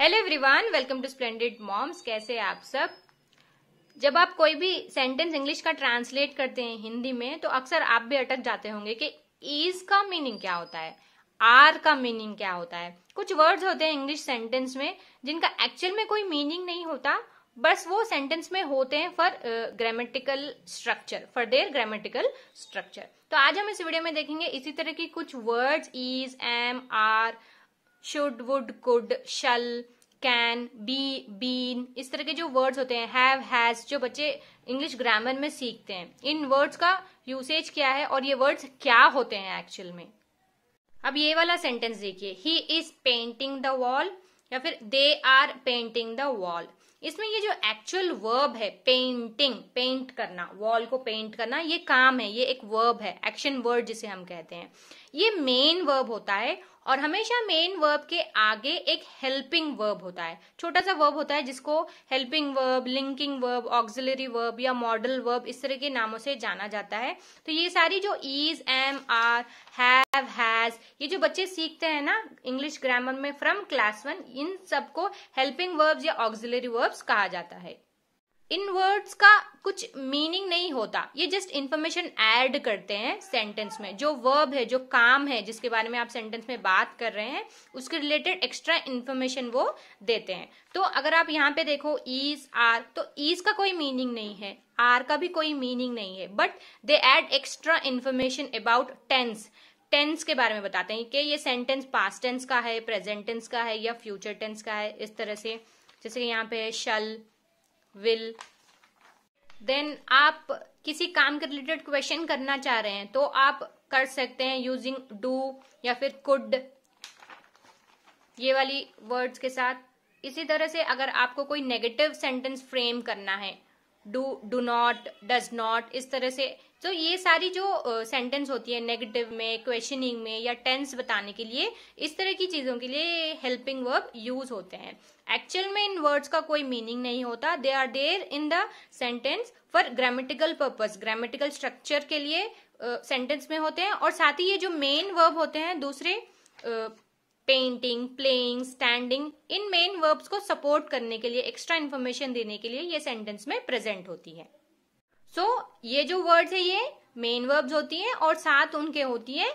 Hello everyone welcome to splendid moms कैसे आप सब जब आप कोई भी सेंटेंस इंग्लिश का ट्रांसलेट करते हैं हिंदी में तो अक्सर आप भी अटक जाते होंगे कि इज का मीनिंग क्या होता है आर का मीनिंग क्या होता है कुछ वर्ड्स होते हैं इंग्लिश सेंटेंस में जिनका एक्चुअल में कोई मीनिंग नहीं होता बस वो सेंटेंस में होते हैं for grammatical structure for their grammatical structure तो आज हम इस वीडियो में देखेंगे इसी तरह की कुछ words is am are should would could shall can be been इस तरह के जो वर्ड्स होते हैं हैव हैज जो बच्चे इंग्लिश ग्रामर में सीखते हैं इन वर्ड्स का यूसेज क्या है और ये वर्ड्स क्या होते हैं एक्चुअल में अब ये वाला सेंटेंस देखिए he is painting the wall या फिर they are painting the wall इसमें ये जो एक्चुअल वर्ब है पेंटिंग पेंट करना वॉल को पेंट करना ये काम है ये एक वर्ब है एक्शन वर्ड जिसे हम कहते हैं ये मेन वर्ब होता है और हमेशा मेन वर्ब के आगे एक हेल्पिंग वर्ब होता है छोटा सा वर्ब होता है जिसको helping verb linking verb auxiliary verb या मॉडल वर्ब इस तरह के नामों से जाना जाता है तो ये सारी जो is am are have has ये जो बच्चे सीखते हैं ना इंग्लिश ग्रामर में फ्रॉम क्लास वन इन सबको हेल्पिंग वर्ब्स या ऑक्सिलरी वर्ब्स कहा जाता है इन वर्ड्स का कुछ मीनिंग नहीं होता ये जस्ट इन्फॉर्मेशन ऐड करते हैं सेंटेंस में जो वर्ब है जो काम है जिसके बारे में आप सेंटेंस में बात कर रहे हैं उसके रिलेटेड एक्स्ट्रा इन्फॉर्मेशन वो देते हैं तो अगर आप यहाँ पे देखो ईज आर तो ईज का कोई मीनिंग नहीं है आर का भी कोई मीनिंग नहीं है but they add extra information about tense tense के बारे में बताते हैं कि ये सेंटेंस पास टेंस का है प्रेजेंट टेंस का है या फ्यूचर टेंस का है इस तरह से जैसे यहाँ पे शल विल देन आप किसी काम के रिलेटेड क्वेश्चन करना चाह रहे हैं तो आप कर सकते हैं यूजिंग डू या फिर कुड ये वाली वर्ड्स के साथ इसी तरह से अगर आपको कोई नेगेटिव सेंटेंस फ्रेम करना है do do not does not इस तरह से तो ये सारी जो सेंटेंस uh, होती है नेगेटिव में क्वेश्चनिंग में या टेंस बताने के लिए इस तरह की चीज़ों के लिए हेल्पिंग वर्ब यूज होते हैं एक्चुअल में इन वर्ड्स का कोई मीनिंग नहीं होता they are there in the sentence for grammatical purpose grammatical structure के लिए सेंटेंस uh, में होते हैं और साथ ही ये जो मेन वर्ब होते हैं दूसरे uh, painting playing standing in main verbs को सपोर्ट करने के लिए एक्स्ट्रा इन्फॉर्मेशन देने के लिए ये सेंटेंस में प्रेजेंट होती है सो so, ये जो वर्ड्स है ये मेन वर्ब्स होती है और साथ उनके होती है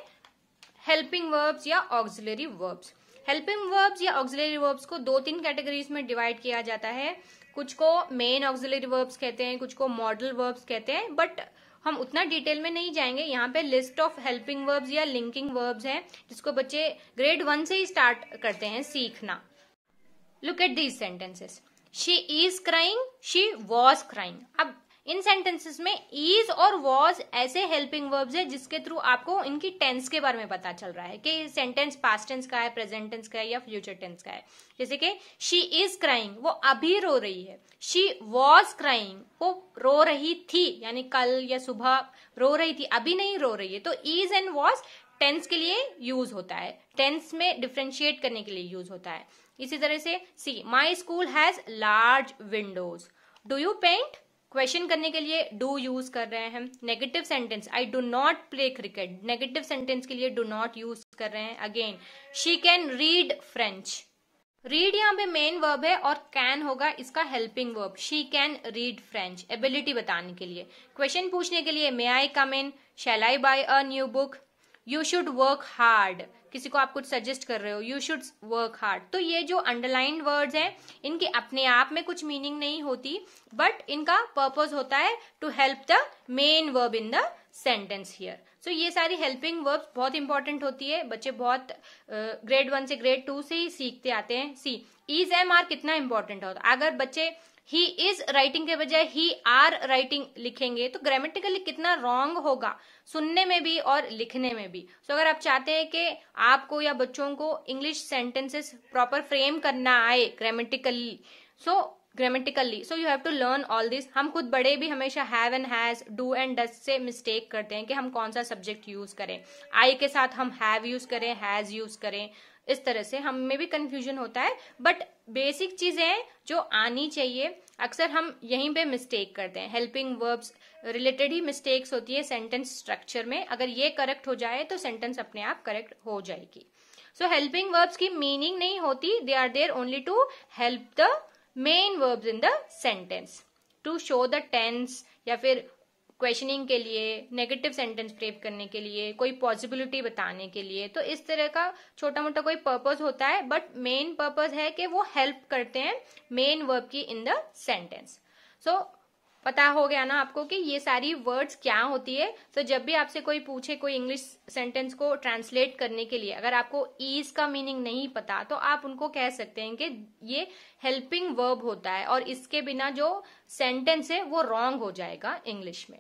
हेल्पिंग वर्ब्स या ऑक्सिलरी वर्ब्स हेल्पिंग वर्ब्स या ऑक्सिलरी वर्ब्स को दो तीन कैटेगरीज में डिवाइड किया जाता है कुछ को मेन ऑक्सिलरी वर्ब्स कहते हैं कुछ को मॉडल वर्ब्स कहते हैं बट हम उतना डिटेल में नहीं जाएंगे यहाँ पे लिस्ट ऑफ हेल्पिंग वर्ब्स या लिंकिंग वर्ब्स है जिसको बच्चे ग्रेड वन से ही स्टार्ट करते हैं सीखना look at these sentences she is crying she was crying अब इन सेंटेंसेस में इज और वॉज ऐसे हेल्पिंग वर्ब्स है जिसके थ्रू आपको इनकी टेंस के बारे में पता चल रहा है कि सेंटेंस पास टेंस का है प्रेजेंट टेंस का है या फ्यूचर टेंस का है जैसे कि शी इज क्राइंग वो अभी रो रही है शी वॉज क्राइंग वो रो रही थी यानी कल या सुबह रो रही थी अभी नहीं रो रही है तो इज एंड वॉज टेंस के लिए यूज होता है टेंस में डिफ्रेंशिएट करने के लिए यूज होता है इसी तरह से see my school has large windows do you paint question करने के लिए डू यूज कर रहे हैं negative sentence I do not play cricket negative sentence के लिए डू नॉट यूज कर रहे हैं again she can read French read यहाँ पे मेन वर्ब है और कैन होगा इसका helping verb she can read French ability बताने के लिए क्वेश्चन पूछने के लिए may I come in shall I buy a new book you should work hard किसी को आप कुछ सजेस्ट कर रहे हो यू शुड वर्क हार्ड तो ये जो अंडरलाइन वर्ड्स हैं इनके अपने आप में कुछ मीनिंग नहीं होती बट इनका पर्पज होता है to help the main verb in the sentence here so ये सारी हेल्पिंग वर्ब्स बहुत इंपॉर्टेंट होती है बच्चे बहुत ग्रेड uh, वन से ग्रेड टू से ही सीखते आते हैं सी इज एम आर कितना इंपॉर्टेंट होता है अगर बच्चे ही इज राइटिंग के बजाय ही आर राइटिंग लिखेंगे तो ग्रामेटिकली कितना रॉन्ग होगा सुनने में भी और लिखने में भी सो so, अगर आप चाहते हैं कि आपको या बच्चों को इंग्लिश सेंटेंसेस प्रॉपर फ्रेम करना आए grammatically so grammatically so you have to learn all this हम खुद बड़े भी हमेशा have and has do and does से मिस्टेक करते हैं कि हम कौन सा सब्जेक्ट यूज करें आई के साथ हम हैव यूज करें हैज यूज करें इस तरह से हम में भी कंफ्यूजन होता है बट बेसिक चीजें जो आनी चाहिए अक्सर हम यहीं पे मिस्टेक करते हैं हेल्पिंग वर्ब्स रिलेटेड ही मिस्टेक्स होती है सेंटेंस स्ट्रक्चर में अगर ये करेक्ट हो जाए तो सेंटेंस अपने आप करेक्ट हो जाएगी सो हेल्पिंग वर्ब्स की मीनिंग नहीं होती they are there only to help the main verbs in the sentence to show the tense या फिर क्वेश्चनिंग के लिए नेगेटिव सेंटेंस प्रेप करने के लिए कोई पॉसिबिलिटी बताने के लिए तो इस तरह का छोटा मोटा कोई पर्पज होता है बट मेन पर्पज है कि वो हेल्प करते हैं मेन वर्ब की इन द सेंटेंस सो पता हो गया ना आपको कि ये सारी वर्ड्स क्या होती है तो जब भी आपसे कोई पूछे कोई इंग्लिश सेंटेंस को ट्रांसलेट करने के लिए अगर आपको ईज का मीनिंग नहीं पता तो आप उनको कह सकते हैं कि ये हेल्पिंग वर्ब होता है और इसके बिना जो सेंटेंस है वो रॉन्ग हो जाएगा इंग्लिश में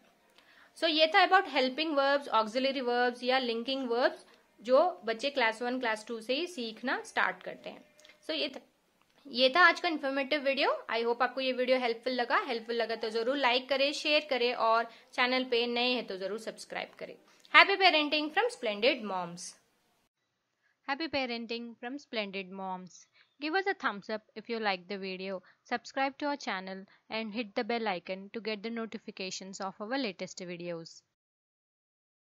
सो so, ये था about helping verbs auxiliary verbs या लिंकिंग वर्ब्स जो बच्चे क्लास वन क्लास टू से ही सीखना स्टार्ट करते हैं सो so, ये था ये था आज का इन्फॉर्मेटिव वीडियो आई होप आपको ये वीडियो हेल्पफुल लगा हेल्पफुल लगा तो जरूर लाइक करें शेयर करें और चैनल पे नए हैं तो जरूर सब्सक्राइब करें happy parenting from Splendid Moms happy parenting from Splendid Moms give us a thumbs up if you like the video subscribe to our channel and hit the bell icon to get the notifications of our latest videos.